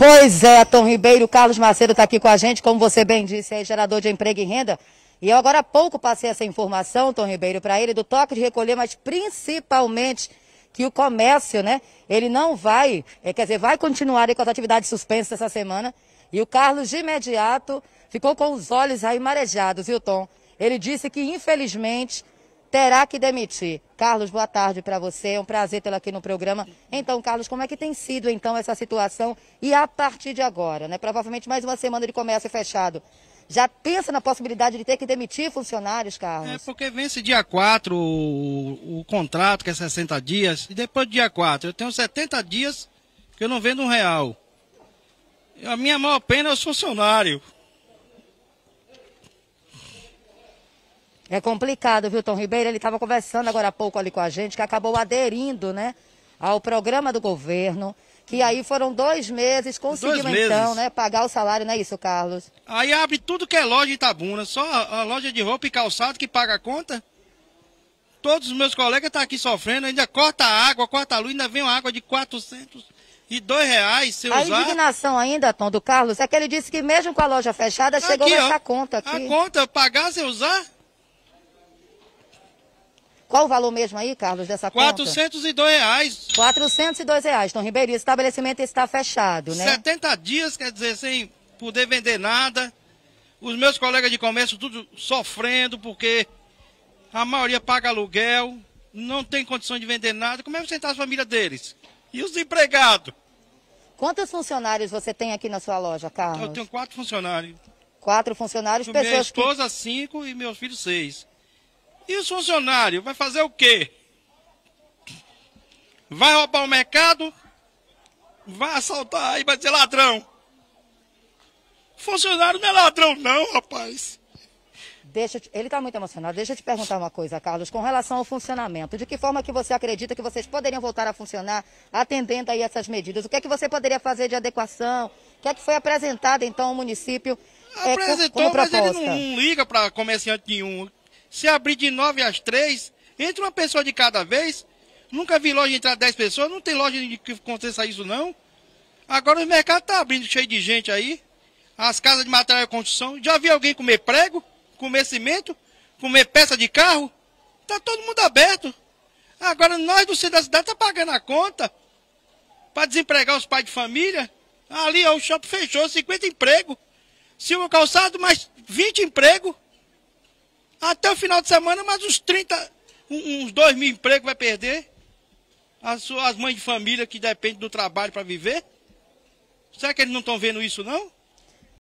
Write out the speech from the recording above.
Pois é, Tom Ribeiro, Carlos Macedo está aqui com a gente, como você bem disse, é gerador de emprego e renda. E eu agora há pouco passei essa informação, Tom Ribeiro, para ele do toque de recolher, mas principalmente que o comércio, né, ele não vai, é, quer dizer, vai continuar com as atividades suspensas essa semana. E o Carlos, de imediato, ficou com os olhos aí marejados, viu, Tom? Ele disse que, infelizmente, terá que demitir. Carlos, boa tarde para você. É um prazer tê-lo aqui no programa. Então, Carlos, como é que tem sido então essa situação e a partir de agora, né? Provavelmente mais uma semana de comércio fechado. Já pensa na possibilidade de ter que demitir funcionários, Carlos? É porque vence dia 4 o, o contrato, que é 60 dias, e depois do dia 4 eu tenho 70 dias que eu não vendo um real. A minha maior pena é os funcionários. É complicado, viu, Tom Ribeiro? Ele estava conversando agora há pouco ali com a gente, que acabou aderindo, né, ao programa do governo, que aí foram dois meses, conseguiu dois então, né, pagar o salário, não é isso, Carlos? Aí abre tudo que é loja em Itabuna, só a loja de roupa e calçado que paga a conta. Todos os meus colegas estão tá aqui sofrendo, ainda corta a água, corta a luz, ainda vem uma água de 400 e dois reais se a usar. A indignação ainda, Tom, do Carlos, é que ele disse que mesmo com a loja fechada, aqui, chegou ó, essa conta aqui. A conta, pagar sem usar? Qual o valor mesmo aí, Carlos, dessa conta? 402 reais. 402 reais. Então, Ribeirinho, o estabelecimento está fechado, né? 70 dias, quer dizer, sem poder vender nada. Os meus colegas de comércio tudo sofrendo, porque a maioria paga aluguel, não tem condição de vender nada. Como é que está a família deles? E os empregados? Quantos funcionários você tem aqui na sua loja, Carlos? Eu tenho quatro funcionários. Quatro funcionários, pessoas Minha esposa, que... cinco e meus filhos, seis. E os funcionários? Vai fazer o quê? Vai roubar o mercado? Vai assaltar aí, vai dizer ladrão. Funcionário não é ladrão, não, rapaz. Deixa te... ele está muito emocionado. Deixa eu te perguntar uma coisa, Carlos, com relação ao funcionamento. De que forma que você acredita que vocês poderiam voltar a funcionar atendendo aí essas medidas? O que é que você poderia fazer de adequação? O que é que foi apresentado então ao município? É, Apresentou, é, como, como mas proposta? ele não liga para comerciante nenhum. Se abrir de 9 às 3, entra uma pessoa de cada vez. Nunca vi loja entrar 10 pessoas, não tem loja que aconteça isso não. Agora o mercado está abrindo cheio de gente aí. As casas de material de construção. Já vi alguém comer prego, comer cimento, comer peça de carro? Está todo mundo aberto. Agora nós do centro da cidade tá pagando a conta para desempregar os pais de família. Ali ó, o shopping fechou 50 empregos. Silva Calçado, mais 20 empregos até o final de semana, mas uns 30, uns 2 mil empregos vai perder. As, as mães de família que dependem do trabalho para viver. Será que eles não estão vendo isso, não?